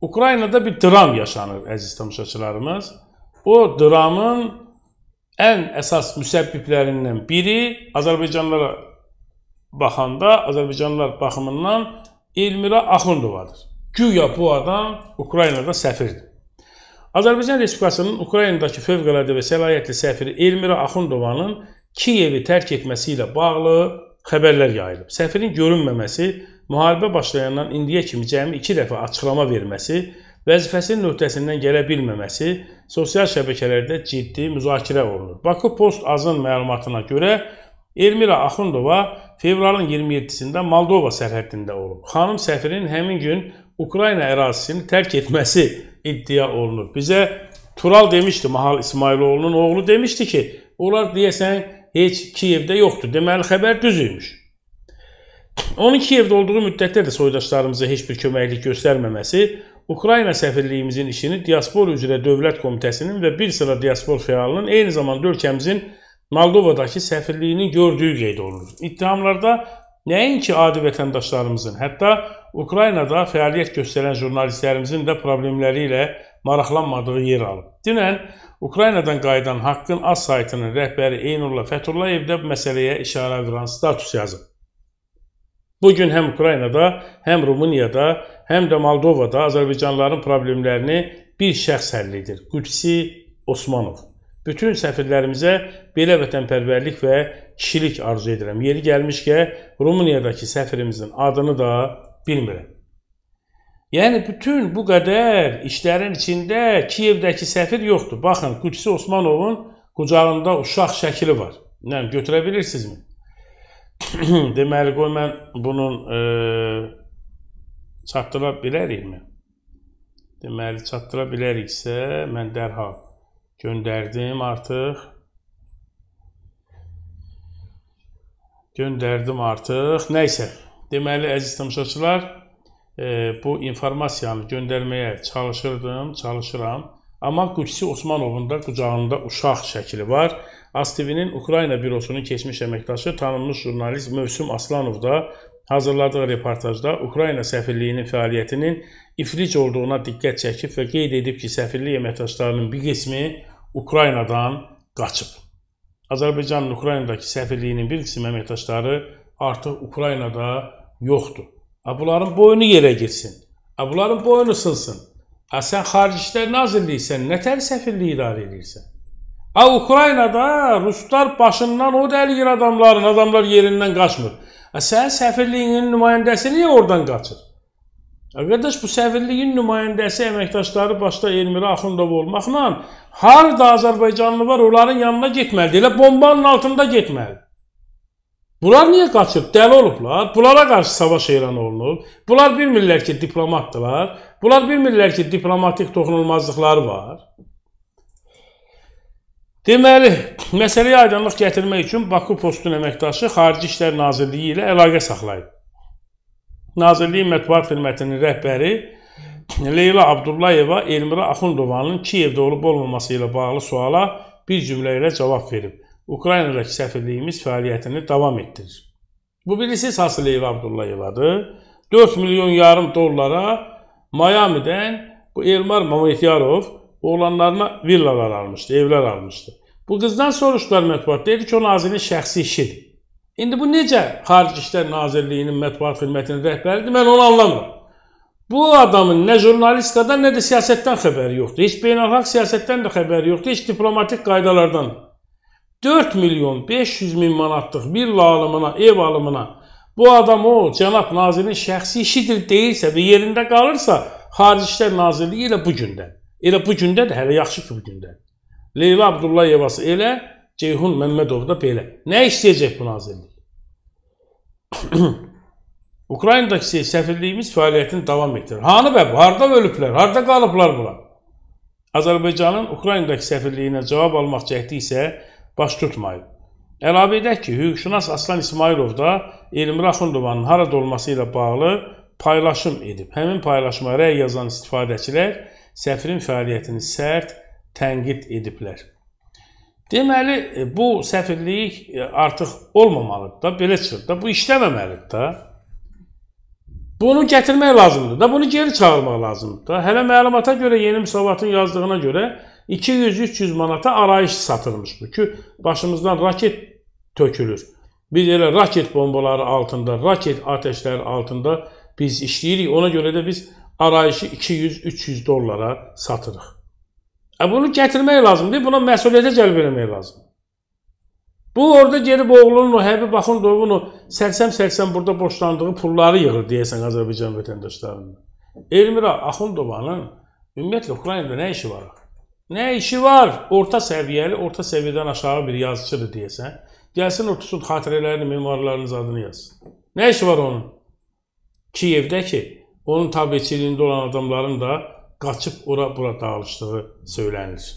Ukraynada bir dram yaşanır əziz tamaşaçılarımız. O dramın ən əsas müsəbbiblərindən biri Azərbaycanlılara baxanda, Azərbaycanlılar baxımından Elmira Axundovadır. Güya bu adam Ukraynada səfirdir. Azərbaycan Respublikasının Ukraynadakı fövqəladə və səlahiyyətli səfiri Elmira Axundovanın Kiyevi tərk etməsi ilə bağlı xəbərlər yayılıb. Səfirin görünməməsi müharibə başlayandan indiyə kimi cəmi 2 dəfə açıqlama verməsi, vəzifəsinin öhdəsindən gələ bilməməsi sosial şəbəkələrdə ciddi müzakirə olunur. Baku Post Azın məlumatına görə Elmira Axundova fevralın 27-sində Moldova sərhədində olub. Xanım səfirin həmin gün Ukrayna ərazisini tərk etməsi iddia olunur. Bizə Tural demişdi, Mahal İsmailoğlunun oğlu demişdi ki, onlar deyəsən heç Kiyevdə yoxdur. Deməli xəbər düz imiş. Onun Kiyevdə olduğu müddətdə də soydaşlarımıza heç bir köməklik göstərməməsi Ukrayna səfirliyimizin işini diaspor üzrə Dövlət Komitəsinin və bir sıra diaspor fəalının eyni zamanda ölkəmizin Moldovadakı səfirliyinin gördüyü qeyd olunur. İttihamlarda nəinki adi vətəndaşlarımızın, hətta Ukraynada fəaliyyət göstərən jurnalistlərimizin də problemləri ilə maraqlanmadığı yer alıb. Dünən Ukraynadan qayıdan Haqqın Az saytının rəhbəri Eynurla Fətullayevdə bu məsələyə işarə verən status yazıb. Bugün həm Ukraynada, həm Rumuniyada, həm də Moldovada Azərbaycanlıların problemlərini bir şəxs həll edir. Qudsi Osmanov. Bütün səfirlərimizə belə vətənpərvərlik və kişilik arzu edirəm. Yeri gəlmişkən Rumuniyadakı səfirimizin adını da bilmirəm. Yəni bütün bu qədər işlərin içində Kiyevdəki səfir yoxdur. Baxın, Qudsi Osmanovun qucağında uşaq şəkli var. Nə götürə bilirsinizmi? deməli, qoy mən bunun e, çatdıra bilərikmi? Deməli, çatdıra biləriksə, mən dərhal göndərdim artıq. Göndərdim artıq. Nəysə, deməli, əziz tamaşaçılar, e, bu informasiyanı göndərməyə çalışırdım, çalışıram. Amma Qudsi Osmanovun da qucağında uşaq şəkli var. ASTV-nin Ukrayna bürosunun keçmiş əməkdaşı, tanınmış jurnalist Mövsüm Aslanov da hazırladığı reportajda Ukrayna səfirliyinin fəaliyyətinin iflic olduğuna diqqət çəkib və qeyd edib ki, səfirlik əməkdaşlarının bir qismi Ukraynadan qaçıb. Azərbaycanın Ukraynadakı səfirliyinin bir qismi əməkdaşları artıq Ukraynada yoxdur. A bunların boynu yerə getsin. A bunların boynu sılsın. A sən Xaricilər Nazirliyisən, nətər səfirliyi idarə edirsən? A Ukraynada ruslar başından o dəlir adamların, adamlar yerindən qaçmır. A sən səfirliyinin nümayəndəsi niyə oradan qaçır? Qardaş, bu səfirliyin nümayəndəsi əməkdaşları başda Elmira Axundov olmaqla harda Azərbaycanlı var, onların yanına getməlidir. Elə bombanın altında getməlidir. Bunlar niyə qaçıb? Dəli olublar. Bunlara qarşı savaş elan olunub. Bunlar bilmirlər ki, diplomatdırlar. Bunlar bilmirlər ki, diplomatik toxunulmazlıqları var. Deməli, məsələyə aydınlıq gətirmək üçün Baku Postun əməkdaşı Xarici İşlər Nazirliyi ilə əlaqə saxlayıb. Nazirliyin mətbuat xidmətinin rəhbəri Leyla Abdullayeva Elmira Axundovanın Kiyevdə olub olmaması ilə bağlı suala bir cümlə ilə cavab verib. Ukraynadakı səfirliyimiz fəaliyyətini davam etdirir. Bu birisi Sasıliyeva Abdullayevadır. 4 milyon yarım dollara Miami'den bu Elmar Mamatyarov oğlanlarına villalar almışdı, evlər almışdı. Bu qızdan soruşdular mətbuat. Dedi ki, o nazirin şəxsi işidir. İndi bu necə Xarici İşlər Nazirliyinin mətbuat xidmətinin rəhbəridir? Mən onu anlamıram. Bu adamın nə jurnalistikadan, nə də siyasətdən xəbəri yoxdur. Heç beynəlxalq siyasətdən də xəbəri yoxdur, heç diplomatik qaydalardan. 4 milyon 500 min manatlıq bir alımına, ev alımına bu adam o cənab nazirin şəxsi işidir deyirsə və yerində qalırsa, Xarici İşlər Nazirliyi elə bu gündə. Elə bu gündə də hələ yaxşı ki bu gündə. Leyla Abdullayevası elə, Ceyhun Məmmədov da belə. Nə istəyəcək bu nazirlik? Ukraynadakı səfirliyimiz fəaliyyətini davam etdirir. Hanı və harda ölüblər, harda qalıblar bunlar? Azərbaycanın Ukraynadakı səfirliyinə cavab almaq cəhdi isə baş tutmayıb. Əlavə edək ki, hüquqşünas Aslan İsmailov da Elmir Axundovanın harada olması ilə bağlı paylaşım edib. Həmin paylaşıma rəy yazan istifadəçilər səfirin fəaliyyətini sərt tənqid ediblər. Deməli, e, bu səfirlik e, artıq olmamalıdır da, belə çıxır da, bu işləməməlidir da. Bunu gətirmək lazımdır da, bunu geri çağırmaq lazımdır da. Hələ məlumata görə yeni müsavatın yazdığına görə 200-300 manata arayış satılmış bu ki başımızdan raket tökülür. Biz elə raket bombaları altında, raket ateşləri altında biz işləyirik. Ona görə də biz arayışı 200-300 dollara satırıq. E bunu gətirmək lazımdır. Buna məsuliyyətə cəlb eləmək lazımdır. Bu orada gedib oğlunun o Həbib Axundovun o sərsəm-sərsəm burada borclandığı pulları yığır deyəsən Azərbaycan vətəndaşlarının. Elmira Axundovanın ümumiyyətlə Ukraynada nə işi var? Nə işi var? Orta səviyyəli, orta səviyyədən aşağı bir yazıçıdır deyəsən. Gəlsin otursun xatirələrini, memarlarınız adını yazsın. Nə işi var onun? Kiyevdə ki, onun tabiçiliyində olan adamların da qaçıb ora bura dağılışdığı söylənilir.